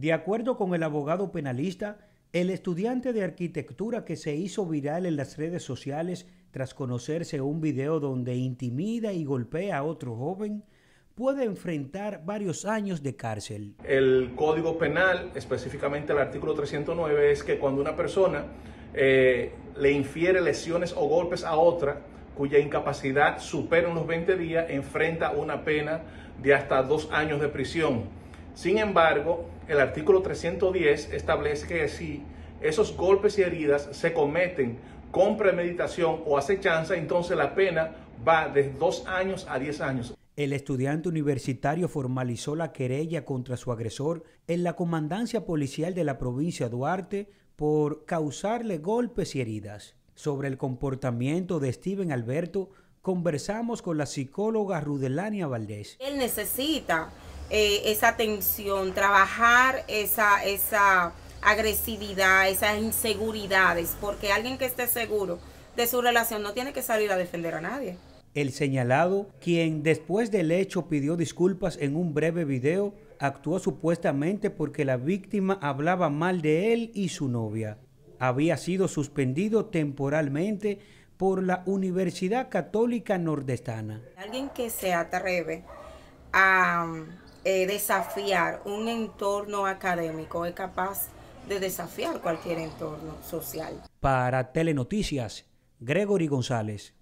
De acuerdo con el abogado penalista, el estudiante de arquitectura que se hizo viral en las redes sociales tras conocerse un video donde intimida y golpea a otro joven, puede enfrentar varios años de cárcel. El Código Penal, específicamente el artículo 309, es que cuando una persona eh, le infiere lesiones o golpes a otra, cuya incapacidad supera unos 20 días, enfrenta una pena de hasta dos años de prisión. Sin embargo, el artículo 310 establece que si esos golpes y heridas se cometen con premeditación o acechanza, entonces la pena va de dos años a diez años. El estudiante universitario formalizó la querella contra su agresor en la comandancia policial de la provincia de Duarte por causarle golpes y heridas. Sobre el comportamiento de Steven Alberto, conversamos con la psicóloga Rudelania Valdés. Él necesita eh, esa tensión, trabajar esa, esa agresividad, esas inseguridades, porque alguien que esté seguro de su relación no tiene que salir a defender a nadie. El señalado, quien después del hecho pidió disculpas en un breve video, actuó supuestamente porque la víctima hablaba mal de él y su novia. Había sido suspendido temporalmente por la Universidad Católica Nordestana. Alguien que se atreve a eh, desafiar un entorno académico, es capaz de desafiar cualquier entorno social. Para Telenoticias, Gregory González.